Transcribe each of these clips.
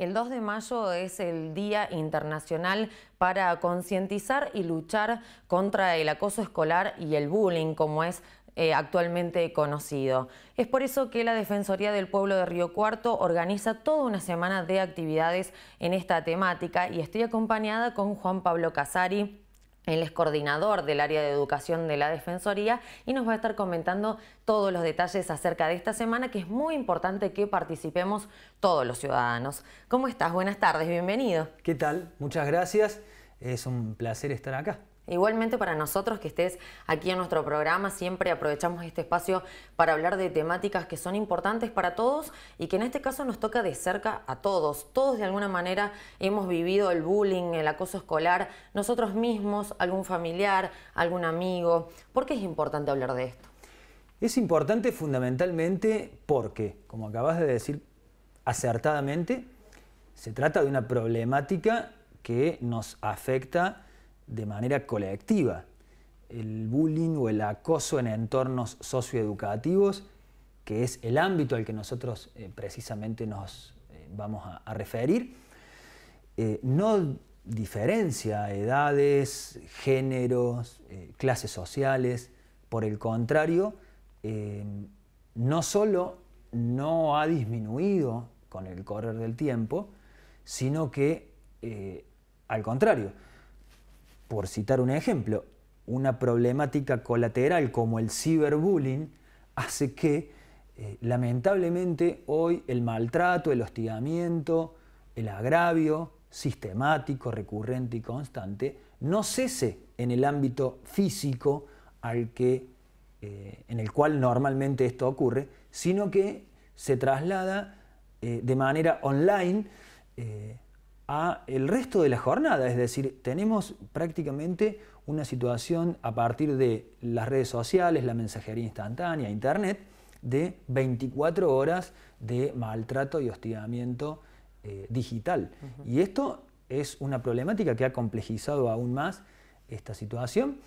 El 2 de mayo es el Día Internacional para concientizar y luchar contra el acoso escolar y el bullying, como es eh, actualmente conocido. Es por eso que la Defensoría del Pueblo de Río Cuarto organiza toda una semana de actividades en esta temática y estoy acompañada con Juan Pablo Casari, él es coordinador del área de educación de la Defensoría y nos va a estar comentando todos los detalles acerca de esta semana, que es muy importante que participemos todos los ciudadanos. ¿Cómo estás? Buenas tardes, bienvenido. ¿Qué tal? Muchas gracias. Es un placer estar acá. Igualmente para nosotros que estés aquí en nuestro programa, siempre aprovechamos este espacio para hablar de temáticas que son importantes para todos y que en este caso nos toca de cerca a todos. Todos de alguna manera hemos vivido el bullying, el acoso escolar, nosotros mismos, algún familiar, algún amigo. ¿Por qué es importante hablar de esto? Es importante fundamentalmente porque, como acabas de decir acertadamente, se trata de una problemática que nos afecta de manera colectiva. El bullying o el acoso en entornos socioeducativos, que es el ámbito al que nosotros eh, precisamente nos eh, vamos a, referir, eh, no diferencia edades, géneros, clases sociales. Por el contrario, no solo no ha disminuido con el correr del tiempo, sino que al contrario, por citar un ejemplo, una problemática colateral como el ciberbullying hace que, eh, lamentablemente, hoy el maltrato, el hostigamiento, el agravio sistemático, recurrente y constante no cese en el ámbito físico al que, eh, en el cual normalmente esto ocurre, sino que se traslada eh, de manera online a el resto de la jornada, es decir, tenemos prácticamente una situación a partir de las redes sociales, la mensajería instantánea, internet, de 24 horas de maltrato y hostigamiento eh, digital. Y esto es una problemática que ha complejizado aún más esta situación,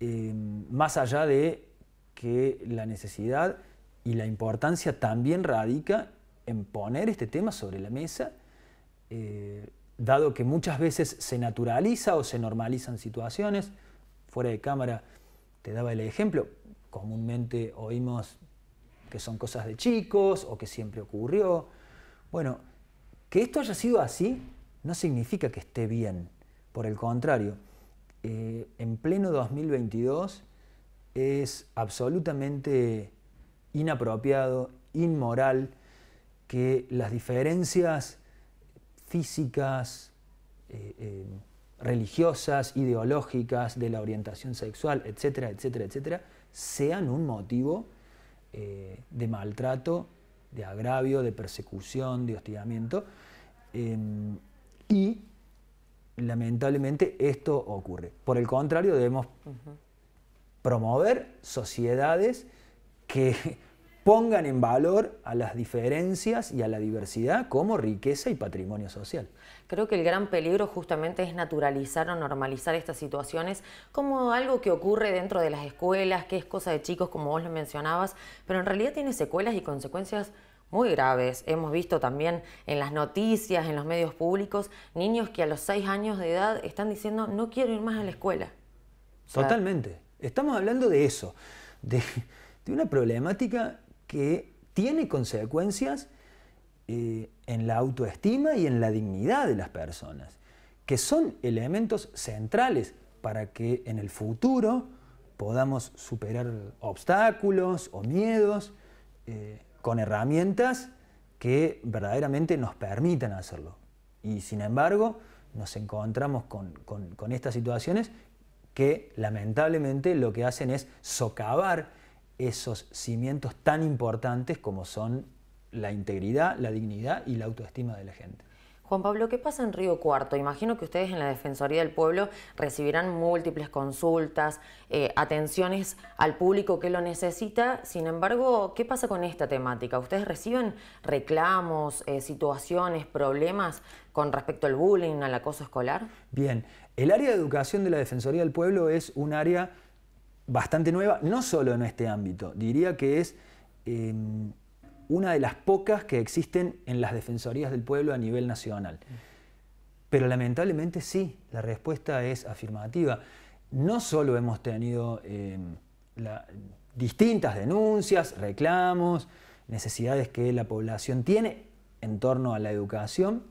eh, más allá de que la necesidad y la importancia también radica en poner este tema sobre la mesa. Eh, dado que muchas veces se naturaliza o se normalizan situaciones, fuera de cámara te daba el ejemplo, comúnmente oímos que son cosas de chicos o que siempre ocurrió. Bueno, que esto haya sido así no significa que esté bien, por el contrario, eh, en pleno 2022 es absolutamente inapropiado, inmoral, que las diferencias físicas, eh, eh, religiosas, ideológicas, de la orientación sexual, etcétera, etcétera, etcétera, sean un motivo eh, de maltrato, de agravio, de persecución, de hostigamiento. Em, y lamentablemente esto ocurre. Por el contrario, debemos promover sociedades que pongan en valor a las diferencias y a la diversidad como riqueza y patrimonio social. Creo que el gran peligro justamente es naturalizar o normalizar estas situaciones como algo que ocurre dentro de las escuelas, que es cosa de chicos como vos lo mencionabas, pero en realidad tiene secuelas y consecuencias muy graves. Hemos visto también en las noticias, en los medios públicos, niños que a los seis años de edad están diciendo no quiero ir más a la escuela. Totalmente. Estamos hablando de eso, de una problemática que tiene consecuencias eh, en la autoestima y en la dignidad de las personas, que son elementos centrales para que en el futuro podamos superar obstáculos o miedos eh, con herramientas que verdaderamente nos permitan hacerlo. Y sin embargo, nos encontramos con estas situaciones que lamentablemente lo que hacen es socavar esos cimientos tan importantes como son la integridad, la dignidad y la autoestima de la gente. Juan Pablo, ¿qué pasa en Río Cuarto? Imagino que ustedes en la Defensoría del Pueblo recibirán múltiples consultas, eh, atenciones al público que lo necesita. Sin embargo, ¿qué pasa con esta temática? ¿Ustedes reciben reclamos, eh, situaciones, problemas con respecto al bullying, al acoso escolar? Bien, el área de educación de la Defensoría del Pueblo es un área bastante nueva, no solo en este ámbito, diría que es em, una de las pocas que existen en las defensorías del pueblo a nivel nacional. Mm. Pero lamentablemente sí, la respuesta es afirmativa. No solo hemos tenido em, distintas denuncias, reclamos, necesidades que la población tiene en torno a la educación,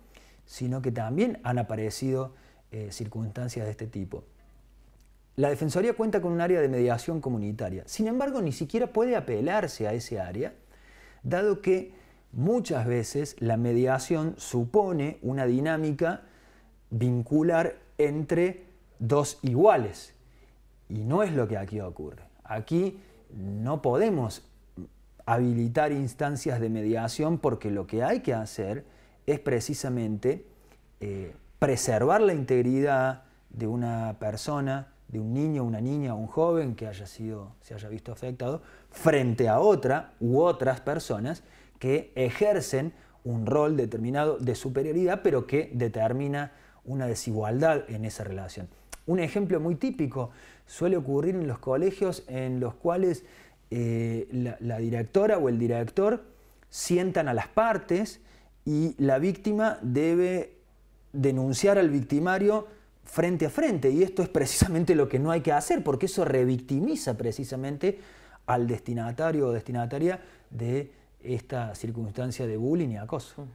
sino que también han aparecido eh, circunstancias de este tipo. La Defensoría cuenta con un área de mediación comunitaria. Sin embargo, ni siquiera puede apelarse a ese área, dado que muchas veces la mediación supone una dinámica vincular entre dos iguales. Y no es lo que aquí ocurre. Aquí no podemos habilitar instancias de mediación porque lo que hay que hacer es precisamente eh, preservar la integridad de una persona, de un niño, una niña o un joven que haya sido, se haya visto afectado, frente a otra u otras personas que ejercen un rol determinado de superioridad, pero que determina una desigualdad en esa relación. Un ejemplo muy típico suele ocurrir en los colegios en los cuales eh, la, directora o el director sientan a las partes y la víctima debe denunciar al victimario frente a frente. Y esto es precisamente lo que no hay que hacer, porque eso revictimiza precisamente al destinatario o destinataria de esta circunstancia de bullying y acoso.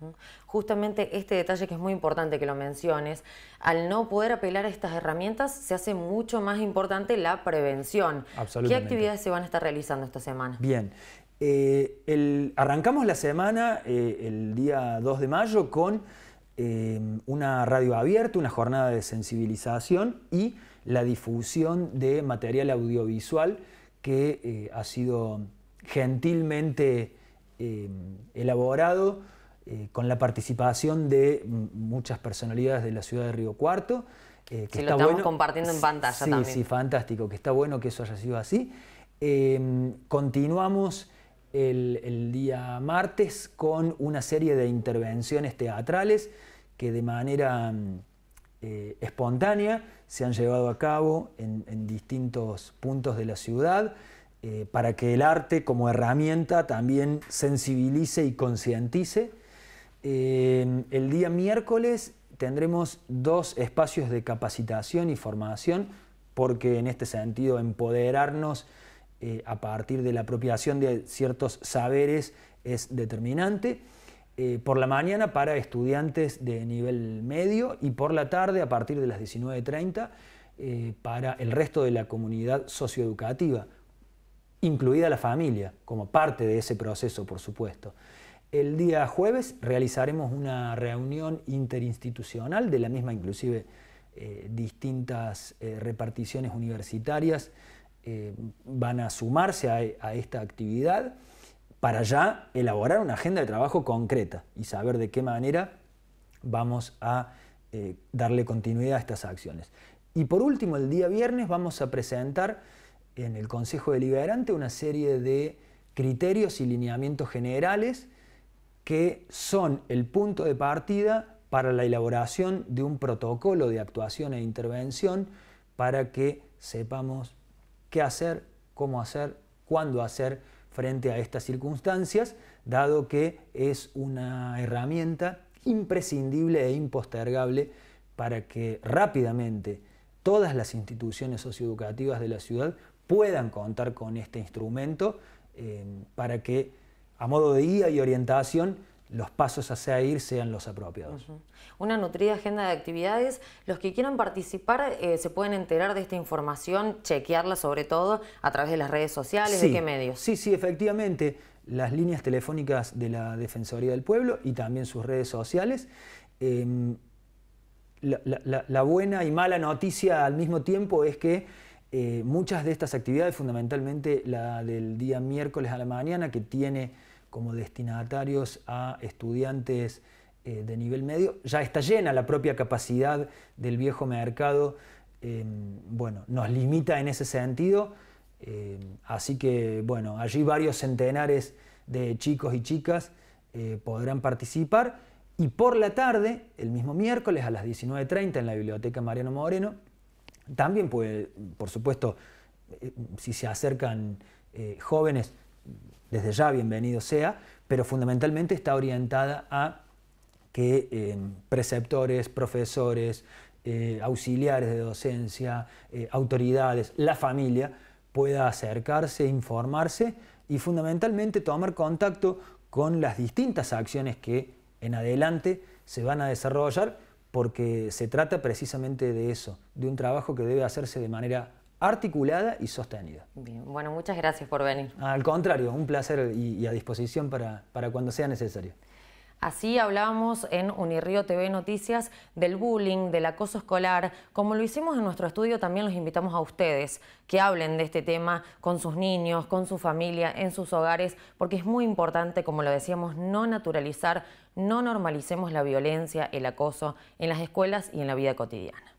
Justamente este detalle que es muy importante que lo menciones, al no poder apelar a estas herramientas se hace mucho más importante la prevención. Absolutamente. ¿Qué actividades se van a estar realizando esta semana? Bien, eh, arrancamos la semana eh, el día 2 de mayo con Em, una radio abierta, una jornada de sensibilización y la difusión de material audiovisual que eh, ha sido gentilmente em, elaborado eh, con la participación de muchas personalidades de la ciudad de Río Cuarto. Eh, que lo estamos compartiendo en pantalla sí, Sí, fantástico, que está bueno que eso haya sido así. Em, continuamos el, día martes con una serie de intervenciones teatrales que de manera mm, eh, espontánea se han llevado a cabo en, distintos puntos de la ciudad eh, para que el arte como herramienta también sensibilice y concientice. Eh, el día miércoles tendremos dos espacios de capacitación y formación porque en este sentido empoderarnos eh, a partir de la apropiación de ciertos saberes es determinante. Eh, por la mañana para estudiantes de nivel medio y por la tarde a partir de las 19.30 eh, para el resto de la comunidad socioeducativa, incluida la familia, como parte de ese proceso, por supuesto. El día jueves realizaremos una reunión interinstitucional, de la misma inclusive distintas reparticiones universitarias eh, van a sumarse a, esta actividad para ya elaborar una agenda de trabajo concreta y saber de qué manera vamos a eh, darle continuidad a estas acciones. Y por último, el día viernes vamos a presentar en el Consejo Deliberante una serie de criterios y lineamientos generales que son el punto de partida para la elaboración de un protocolo de actuación e intervención para que sepamos qué hacer, cómo hacer, cuándo hacer frente a estas circunstancias, dado que es una herramienta imprescindible e impostergable para que rápidamente todas las instituciones socioeducativas de la ciudad puedan contar con este instrumento eh, para que a modo de guía y orientación los pasos hacia ir sean los apropiados. Una nutrida agenda de actividades. Los que quieran participar eh, se pueden enterar de esta información, chequearla sobre todo a través de las redes sociales, de qué medios. Sí, sí, efectivamente. Las líneas telefónicas de la Defensoría del Pueblo y también sus redes sociales. Em, la, buena y mala noticia al mismo tiempo es que eh, muchas de estas actividades, fundamentalmente la del día miércoles a la mañana, que tiene como destinatarios a estudiantes eh, de nivel medio. Ya está llena la propia capacidad del viejo mercado, em, bueno, nos limita en ese sentido. Em, así que, bueno, allí varios centenares de chicos y chicas eh, podrán participar. Y por la tarde, el mismo miércoles a las 19.30 en la Biblioteca Mariano Moreno, también puede, por supuesto, eh, si se acercan jóvenes, desde ya bienvenido sea, pero fundamentalmente está orientada a que eh, preceptores, profesores, eh, auxiliares de docencia, eh, autoridades, la familia pueda acercarse, informarse y fundamentalmente tomar contacto con las distintas acciones que en adelante se van a desarrollar porque se trata precisamente de eso, de un trabajo que debe hacerse de manera articulada y sostenida. bueno, muchas gracias por venir. Al contrario, un placer y, a disposición para, para cuando sea necesario. Así hablamos en Unirío TV Noticias del bullying, del acoso escolar. Como lo hicimos en nuestro estudio, también los invitamos a ustedes que hablen de este tema con sus niños, con su familia, en sus hogares, porque es muy importante, como lo decíamos, no naturalizar, no normalicemos la violencia, el acoso en las escuelas y en la vida cotidiana.